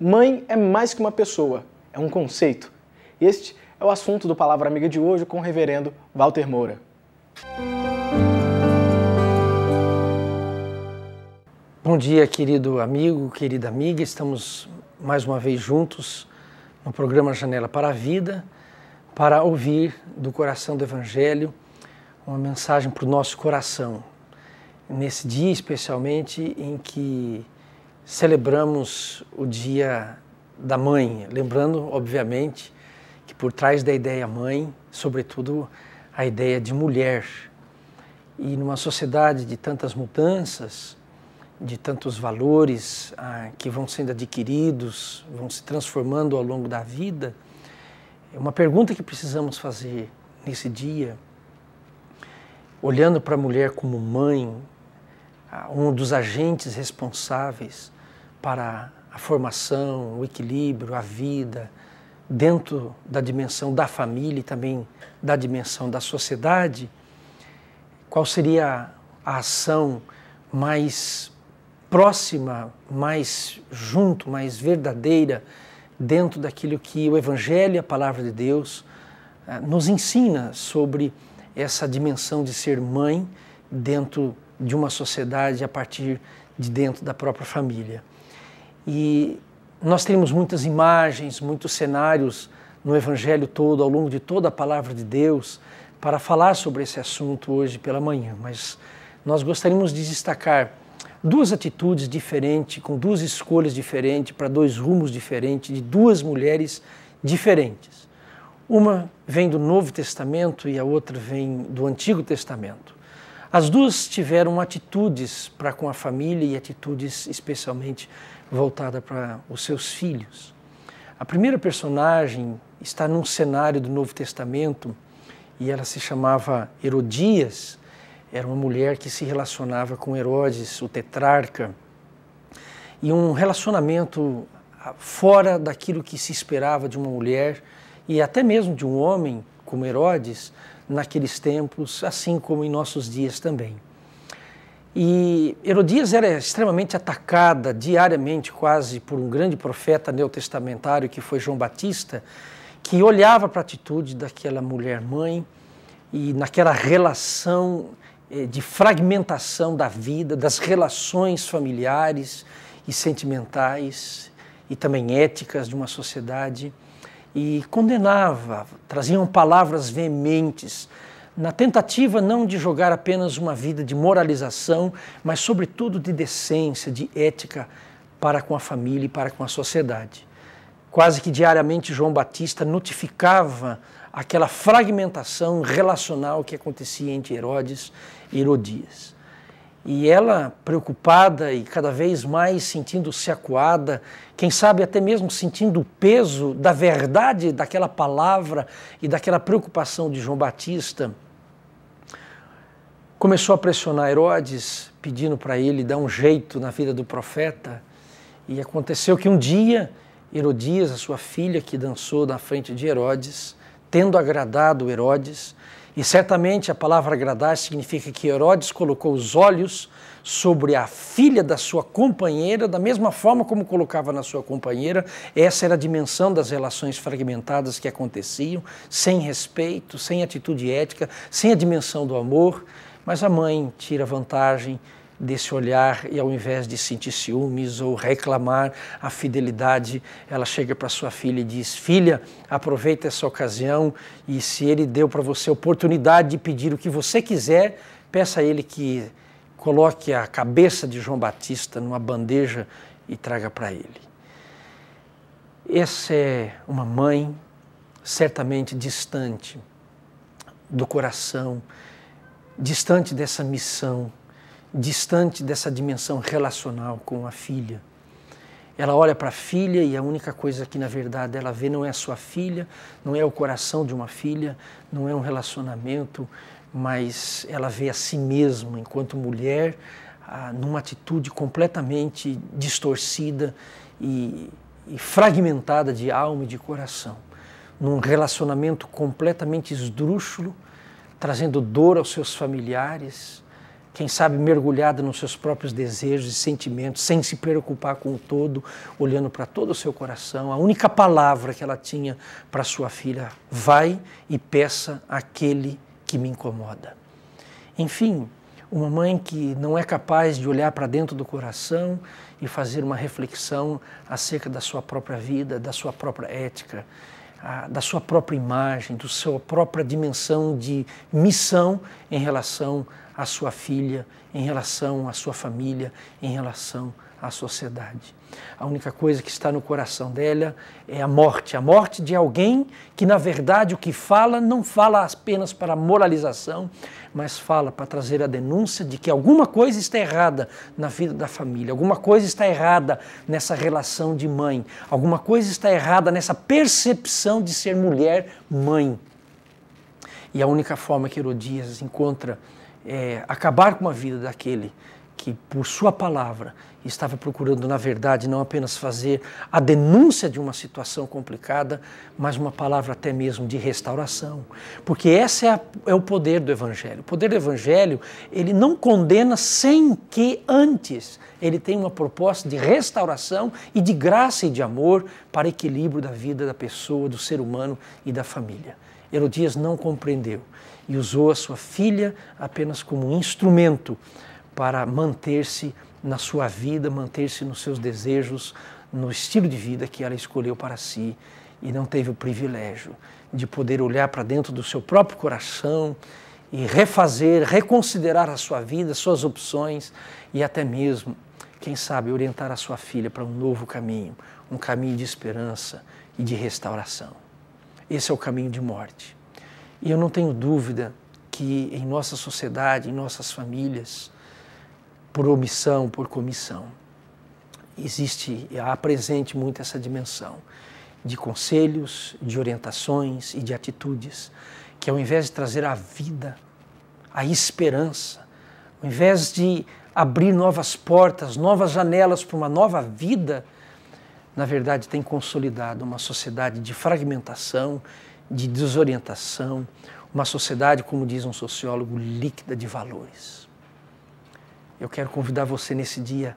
Mãe é mais que uma pessoa, é um conceito. Este é o assunto do Palavra Amiga de hoje com o reverendo Walter Moura. Bom dia, querido amigo, querida amiga. Estamos mais uma vez juntos no programa Janela para a Vida para ouvir do coração do Evangelho uma mensagem para o nosso coração. Nesse dia, especialmente, em que celebramos o Dia da Mãe, lembrando, obviamente, que por trás da ideia mãe, sobretudo a ideia de mulher. E numa sociedade de tantas mudanças, de tantos valores ah, que vão sendo adquiridos, vão se transformando ao longo da vida, é uma pergunta que precisamos fazer nesse dia, olhando para a mulher como mãe, ah, um dos agentes responsáveis para a formação, o equilíbrio, a vida, dentro da dimensão da família e também da dimensão da sociedade, qual seria a ação mais próxima, mais junto, mais verdadeira dentro daquilo que o Evangelho, a palavra de Deus, eh, nos ensina sobre essa dimensão de ser mãe dentro de uma sociedade a partir de dentro da própria família. E nós temos muitas imagens, muitos cenários no Evangelho todo, ao longo de toda a palavra de Deus, para falar sobre esse assunto hoje pela manhã, mas nós gostaríamos de destacar duas atitudes diferentes, com duas escolhas diferentes, para dois rumos diferentes, de duas mulheres diferentes. Uma vem do Novo Testamento e a outra vem do Antigo Testamento. As duas tiveram atitudes para com a família e atitudes especialmente voltada para os seus filhos. A primeira personagem está num cenário do Novo Testamento e ela se chamava Herodias. Era uma mulher que se relacionava com Herodes, o tetrarca, e um relacionamento ah, fora daquilo que se esperava de uma mulher e até mesmo de um homem como Herodes naqueles tempos, assim como em nossos dias também. E Herodias era extremamente atacada diariamente, quase, por um grande profeta neotestamentário que foi João Batista, que olhava para a atitude daquela mulher-mãe e naquela relação eh, de fragmentação da vida, das relações familiares e sentimentais e também éticas de uma sociedade e condenava, traziam palavras veementes, na tentativa não de jogar apenas uma vida de moralização, mas sobretudo de decência, de ética para com a família e para com a sociedade. Quase que diariamente João Batista notificava aquela fragmentação relacional que acontecia entre Herodes e Herodias. E ela, preocupada e cada vez mais sentindo-se acuada, quem sabe até mesmo sentindo o peso da verdade daquela palavra e daquela preocupação de João Batista, começou a pressionar Herodes, pedindo para ele dar um jeito na vida do profeta. E aconteceu que um dia, Herodias, a sua filha que dançou na frente de Herodes, tendo agradado Herodes, e certamente a palavra agradar significa que Herodes colocou os olhos sobre a filha da sua companheira, da mesma forma como colocava na sua companheira. Essa era a dimensão das relações fragmentadas que aconteciam, sem respeito, sem atitude ética, sem a dimensão do amor. Mas a mãe tira vantagem desse olhar e ao invés de sentir ciúmes ou reclamar a fidelidade, ela chega para sua filha e diz: Filha, aproveita essa ocasião e se ele deu para você a oportunidade de pedir o que você quiser, peça a ele que coloque a cabeça de João Batista numa bandeja e traga para ele. Essa é uma mãe certamente distante do coração, distante dessa missão distante dessa dimensão relacional com a filha. Ela olha para a filha e a única coisa que, na verdade, ela vê não é a sua filha, não é o coração de uma filha, não é um relacionamento, mas ela vê a si mesma, enquanto mulher, numa atitude completamente distorcida e, e fragmentada de alma e de coração, num relacionamento completamente esdrúxulo, trazendo dor aos seus familiares quem sabe mergulhada nos seus próprios desejos e sentimentos, sem se preocupar com o todo, olhando para todo o seu coração. A única palavra que ela tinha para sua filha: vai e peça aquele que me incomoda. Enfim, uma mãe que não é capaz de olhar para dentro do coração e fazer uma reflexão acerca da sua própria vida, da sua própria ética da sua própria imagem, da sua própria dimensão de missão em relação à sua filha, em relação à sua família, em relação a à sociedade. A única coisa que está no coração dela é a morte a morte de alguém que, na verdade, o que fala não fala apenas para moralização, mas fala para trazer a denúncia de que alguma coisa está errada na vida da família, alguma coisa está errada nessa relação de mãe, alguma coisa está errada nessa percepção de ser mulher mãe. E a única forma que Herodias encontra é acabar com a vida daquele que, por sua palavra, estava procurando, na verdade, não apenas fazer a denúncia de uma situação complicada, mas uma palavra até mesmo de restauração. Porque esse é, a, é o poder do Evangelho. O poder do Evangelho, ele não condena sem que antes ele tenha uma proposta de restauração e de graça e de amor para equilíbrio da vida da pessoa, do ser humano e da família. Herodias não compreendeu e usou a sua filha apenas como um instrumento para manter-se na sua vida, manter-se nos seus desejos, no estilo de vida que ela escolheu para si e não teve o privilégio de poder olhar para dentro do seu próprio coração e refazer, reconsiderar a sua vida, suas opções e até mesmo, quem sabe, orientar a sua filha para um novo caminho, um caminho de esperança e de restauração. Esse é o caminho de morte. E eu não tenho dúvida que em nossa sociedade, em nossas famílias, por omissão, por comissão. Existe, há presente muito essa dimensão de conselhos, de orientações e de atitudes que, ao invés de trazer a vida, a esperança, ao invés de abrir novas portas, novas janelas para uma nova vida, na verdade tem consolidado uma sociedade de fragmentação, de desorientação, uma sociedade, como diz um sociólogo, líquida de valores. Eu quero convidar você nesse dia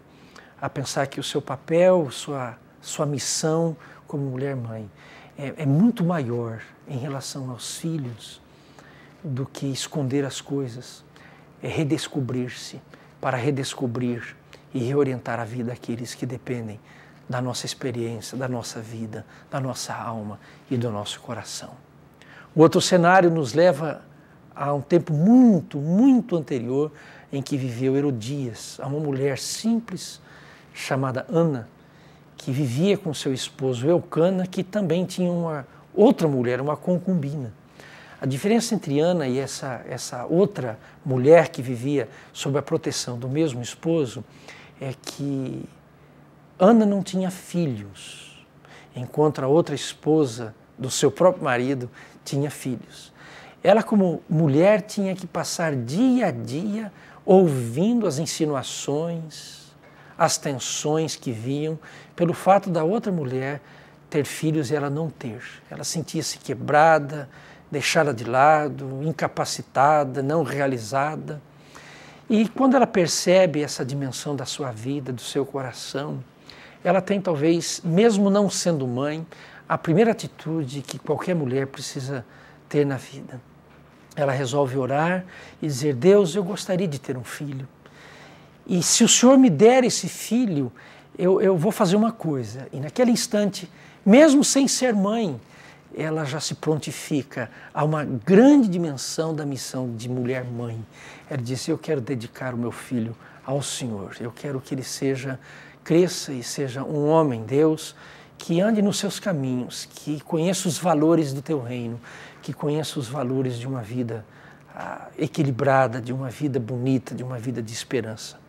a pensar que o seu papel, sua, sua missão como mulher-mãe é, é muito maior em relação aos filhos do que esconder as coisas. É redescobrir-se para redescobrir e reorientar a vida daqueles que dependem da nossa experiência, da nossa vida, da nossa alma e do nosso coração. O outro cenário nos leva a um tempo muito, muito anterior em que viveu Herodias, a uma mulher simples chamada Ana, que vivia com seu esposo Eucana, que também tinha uma outra mulher, uma concubina. A diferença entre Ana e essa, essa outra mulher que vivia sob a proteção do mesmo esposo é que Ana não tinha filhos, enquanto a outra esposa do seu próprio marido tinha filhos. Ela, como mulher, tinha que passar dia a dia ouvindo as insinuações, as tensões que vinham pelo fato da outra mulher ter filhos e ela não ter. Ela sentia-se quebrada, deixada de lado, incapacitada, não realizada. E quando ela percebe essa dimensão da sua vida, do seu coração, ela tem talvez, mesmo não sendo mãe, a primeira atitude que qualquer mulher precisa ter na vida. Ela resolve orar e dizer: Deus, eu gostaria de ter um filho. E se o Senhor me der esse filho, eu, eu vou fazer uma coisa. E naquele instante, mesmo sem ser mãe, ela já se prontifica a uma grande dimensão da missão de mulher-mãe. Ela diz: Eu quero dedicar o meu filho ao Senhor, eu quero que ele seja, cresça e seja um homem, Deus que ande nos seus caminhos, que conheça os valores do teu reino, que conheça os valores de uma vida ah, equilibrada, de uma vida bonita, de uma vida de esperança.